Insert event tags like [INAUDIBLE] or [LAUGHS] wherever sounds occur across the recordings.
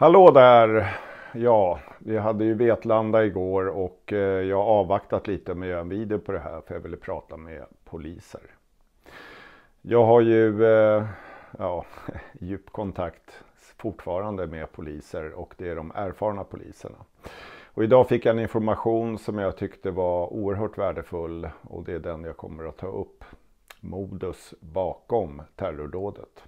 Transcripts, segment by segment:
Hallå där! Ja, vi hade ju Vetlanda igår och eh, jag har avvaktat lite med att göra en video på det här för jag ville prata med poliser. Jag har ju eh, ja, [LAUGHS] djup kontakt fortfarande med poliser och det är de erfarna poliserna. Och idag fick jag en information som jag tyckte var oerhört värdefull och det är den jag kommer att ta upp. Modus bakom terrordådet.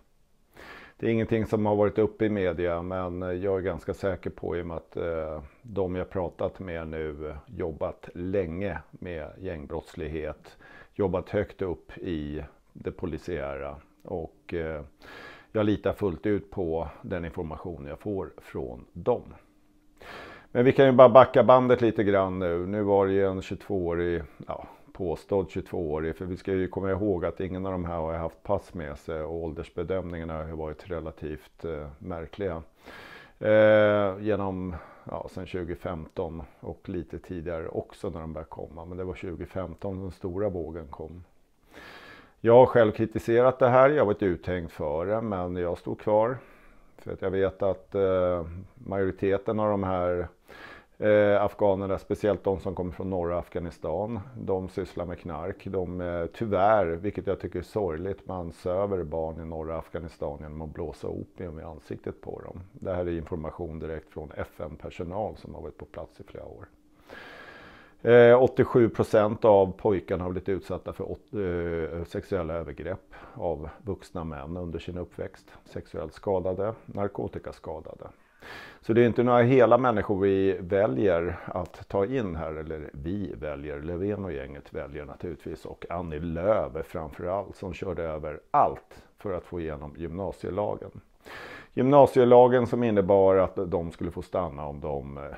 Det är ingenting som har varit uppe i media men jag är ganska säker på i och med att eh, de jag pratat med nu eh, jobbat länge med gängbrottslighet. Jobbat högt upp i det polisiära och eh, jag litar fullt ut på den information jag får från dem. Men vi kan ju bara backa bandet lite grann nu. Nu var det ju en 22-årig, ja, påstådd 22-årig. För vi ska ju komma ihåg att ingen av de här har haft pass med sig och åldersbedömningarna har ju varit relativt eh, märkliga. Eh, genom, ja, sen 2015 och lite tidigare också när de började komma. Men det var 2015 den stora vågen kom. Jag har själv kritiserat det här, jag har varit uthängd för det, men jag stod kvar. För att jag vet att eh, majoriteten av de här eh, afghanerna, speciellt de som kommer från norra Afghanistan. De sysslar med knark. De, eh, tyvärr, vilket jag tycker är sorgligt, man söver barn i norra Afghanistan genom att blåsa opium i ansiktet på dem. Det här är information direkt från FN-personal som har varit på plats i flera år. 87 eh, procent av pojkarna har blivit utsatta för eh, sexuella övergrepp av vuxna män under sin uppväxt. Sexuellt skadade, narkotikaskadade. Så det är inte några hela människor vi väljer att ta in här, eller vi väljer, Löfven och gänget väljer naturligtvis och Annie Lööf framförallt som körde över allt för att få igenom gymnasielagen. Gymnasielagen som innebar att de skulle få stanna om de eh,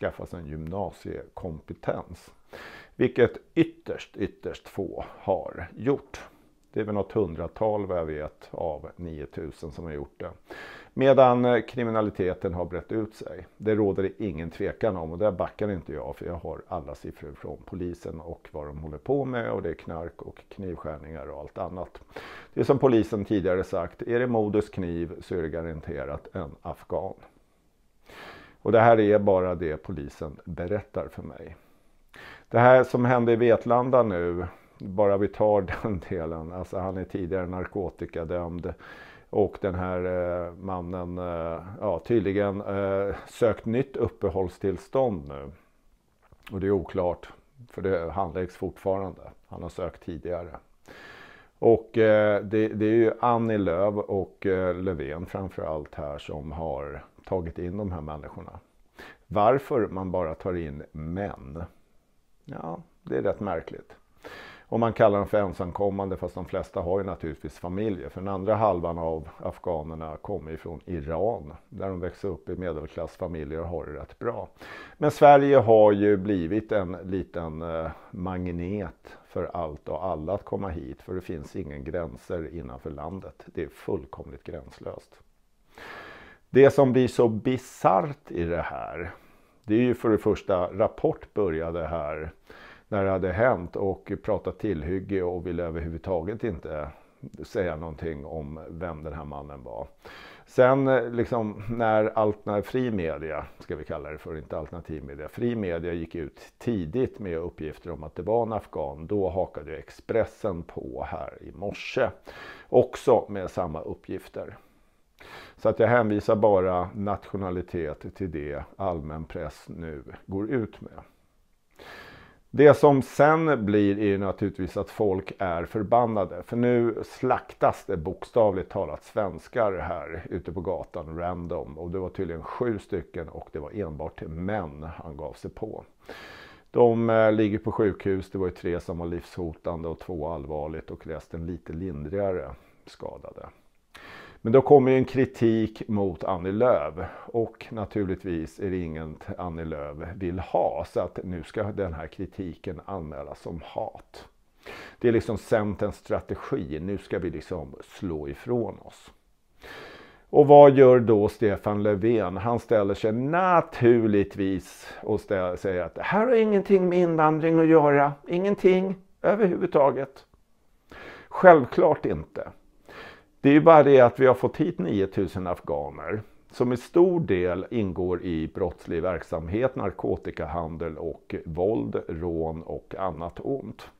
skaffa sig en gymnasiekompetens. Vilket ytterst, ytterst få har gjort. Det är väl något hundratal vad jag vet av 9000 som har gjort det. Medan eh, kriminaliteten har brett ut sig. Det råder det ingen tvekan om och där backar inte jag för jag har alla siffror från polisen och vad de håller på med och det är knark och knivskärningar och allt annat. Det är som polisen tidigare sagt, är det Modus kniv så är det garanterat en afghan. Och det här är bara det polisen berättar för mig. Det här som hände i Vetlanda nu, bara vi tar [LAUGHS] den delen, alltså han är tidigare narkotikadömd och den här eh, mannen eh, ja, tydligen eh, sökt nytt uppehållstillstånd nu. Och det är oklart, för det handläggs fortfarande. Han har sökt tidigare. Och eh, det, det, är ju Annie Lööf och eh, Löfven framförallt här som har tagit in de här människorna. Varför man bara tar in män? Ja, det är rätt märkligt. Och man kallar dem för ensamkommande fast de flesta har ju naturligtvis familjer. För den andra halvan av afghanerna kommer ifrån Iran där de växer upp i medelklassfamiljer och har det rätt bra. Men Sverige har ju blivit en liten eh, magnet för allt och alla att komma hit för det finns ingen gränser innanför landet. Det är fullkomligt gränslöst. Det som blir så bisarrt i det här det är ju för det första, Rapport började här när det hade hänt och pratat tillhygge och ville överhuvudtaget inte säga någonting om vem den här mannen var. Sen eh, liksom när, allt, fri media, ska vi kalla det för, inte alternativ media, fri media gick ut tidigt med uppgifter om att det var en afghan, då hakade Expressen på här i morse. Också med samma uppgifter. Så att jag hänvisar bara nationalitet till det allmän press nu går ut med. Det som sen blir är naturligtvis att folk är förbannade. För nu slaktas det bokstavligt talat svenskar här ute på gatan random. Och det var tydligen sju stycken och det var enbart män han gav sig på. De eh, ligger på sjukhus. Det var ju tre som var livshotande och två allvarligt och resten lite lindrigare skadade. Men då kommer en kritik mot Annie Lööf och naturligtvis är det inget Annie Lööf vill ha. Så att nu ska den här kritiken anmälas som hat. Det är liksom Centerns strategi. Nu ska vi liksom slå ifrån oss. Och vad gör då Stefan Löfven? Han ställer sig naturligtvis och ställer, säger att det här har ingenting med invandring att göra. Ingenting överhuvudtaget. Självklart inte. Det är bara det att vi har fått hit 9000 afghaner som i stor del ingår i brottslig verksamhet, narkotikahandel och våld, rån och annat ont.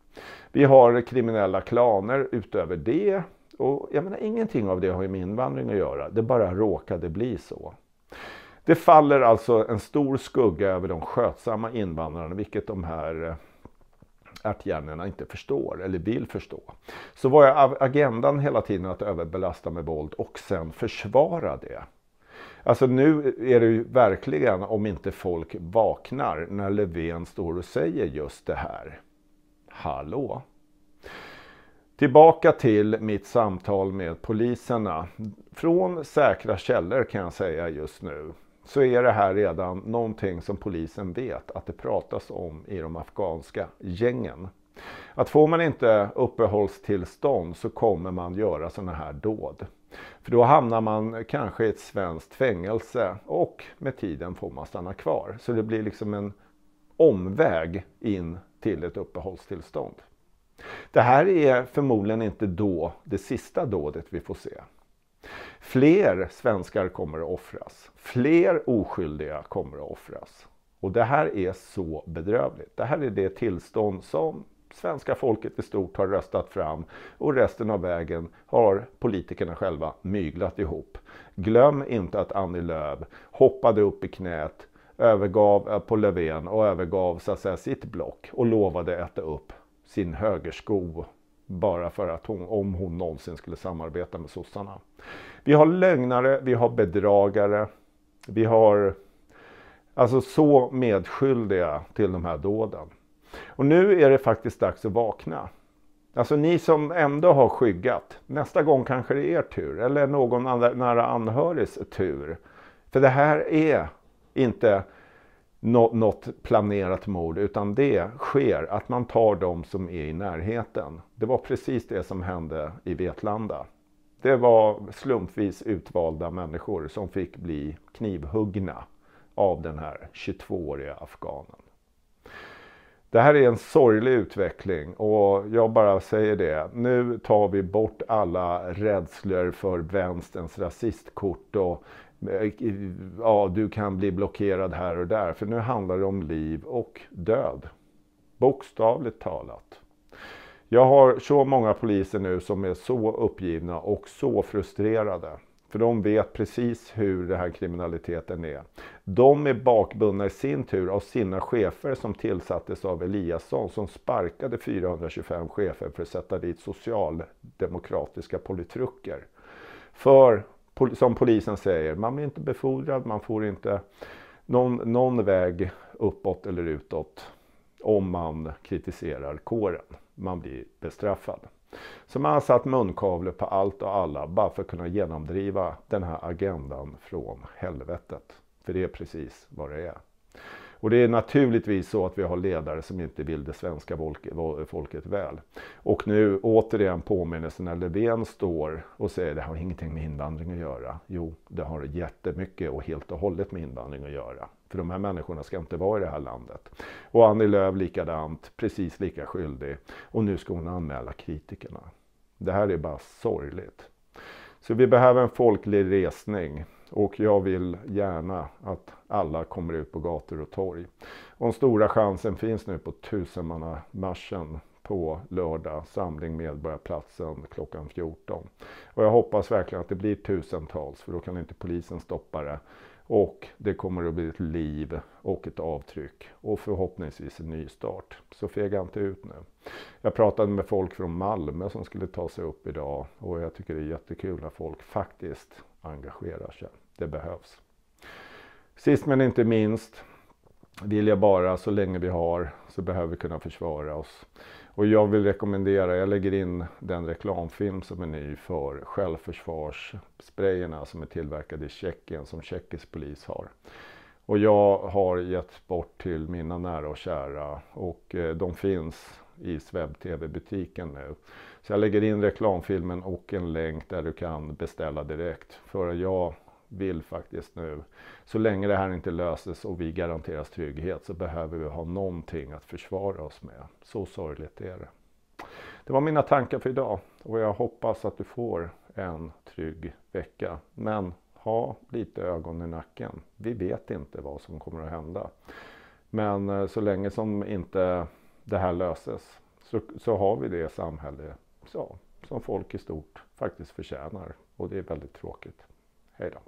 Vi har kriminella klaner utöver det och jag menar ingenting av det har med invandring att göra. Det bara råkade bli så. Det faller alltså en stor skugga över de skötsamma invandrarna, vilket de här eh, att hjärnorna inte förstår eller vill förstå. Så var jag agendan hela tiden att överbelasta med våld och sen försvara det. Alltså nu är det ju verkligen om inte folk vaknar när Löfven står och säger just det här. Hallå? Tillbaka till mitt samtal med poliserna. Från säkra källor kan jag säga just nu så är det här redan någonting som polisen vet att det pratas om i de afghanska gängen. Att får man inte uppehållstillstånd så kommer man göra sådana här dåd. För då hamnar man kanske i ett svenskt fängelse och med tiden får man stanna kvar. Så det blir liksom en omväg in till ett uppehållstillstånd. Det här är förmodligen inte då det sista dådet vi får se. Fler svenskar kommer att offras. Fler oskyldiga kommer att offras. Och det här är så bedrövligt. Det här är det tillstånd som svenska folket i stort har röstat fram och resten av vägen har politikerna själva myglat ihop. Glöm inte att Annie Lööf hoppade upp i knät övergav eh, på Löfven och övergav så att säga, sitt block och lovade äta upp sin högersko bara för att hon, om hon någonsin skulle samarbeta med sossarna. Vi har lögnare, vi har bedragare, vi har alltså så medskyldiga till de här dåden. Och nu är det faktiskt dags att vakna. Alltså ni som ändå har skyggat, nästa gång kanske det är er tur eller någon nära anhörigs tur. För det här är inte något planerat mord utan det sker att man tar de som är i närheten. Det var precis det som hände i Vetlanda. Det var slumpvis utvalda människor som fick bli knivhuggna av den här 22-åriga afghanen. Det här är en sorglig utveckling och jag bara säger det. Nu tar vi bort alla rädslor för vänsterns rasistkort och ja, du kan bli blockerad här och där. För nu handlar det om liv och död. Bokstavligt talat. Jag har så många poliser nu som är så uppgivna och så frustrerade. För de vet precis hur den här kriminaliteten är. De är bakbundna i sin tur av sina chefer som tillsattes av Eliasson som sparkade 425 chefer för att sätta dit socialdemokratiska politruker. För, som polisen säger, man blir inte befordrad, man får inte någon, någon väg uppåt eller utåt om man kritiserar kåren man blir bestraffad. Så man har satt munkavle på allt och alla bara för att kunna genomdriva den här agendan från helvetet. För det är precis vad det är. Och det är naturligtvis så att vi har ledare som inte vill det svenska folket väl. Och nu återigen påminnelsen när Löfven står och säger det har ingenting med invandring att göra. Jo, det har jättemycket och helt och hållet med invandring att göra. För de här människorna ska inte vara i det här landet. Och Annie Lööf likadant, precis lika skyldig. Och nu ska hon anmäla kritikerna. Det här är bara sorgligt. Så vi behöver en folklig resning. Och jag vill gärna att alla kommer ut på gator och torg. Och den stora chansen finns nu på tusenmannamarschen på lördag, samling Medborgarplatsen klockan 14. Och jag hoppas verkligen att det blir tusentals för då kan inte polisen stoppa det. Och det kommer att bli ett liv och ett avtryck och förhoppningsvis en nystart. Så fega inte ut nu. Jag pratade med folk från Malmö som skulle ta sig upp idag och jag tycker det är jättekul att folk faktiskt engagerar sig. Det behövs. Sist men inte minst vill jag bara, så länge vi har, så behöver vi kunna försvara oss. Och jag vill rekommendera, jag lägger in den reklamfilm som är ny för självförsvarssprayerna som är tillverkade i Tjeckien, som tjeckisk polis har. Och jag har gett bort till mina nära och kära och eh, de finns i Swebb TV butiken nu. Så jag lägger in reklamfilmen och en länk där du kan beställa direkt. För jag vill faktiskt nu, så länge det här inte löses och vi garanteras trygghet så behöver vi ha någonting att försvara oss med. Så sorgligt är det. Det var mina tankar för idag och jag hoppas att du får en trygg vecka. Men ha lite ögon i nacken. Vi vet inte vad som kommer att hända. Men eh, så länge som inte det här löses så, så har vi det samhälle ja, som folk i stort faktiskt förtjänar. Och det är väldigt tråkigt. Hej då!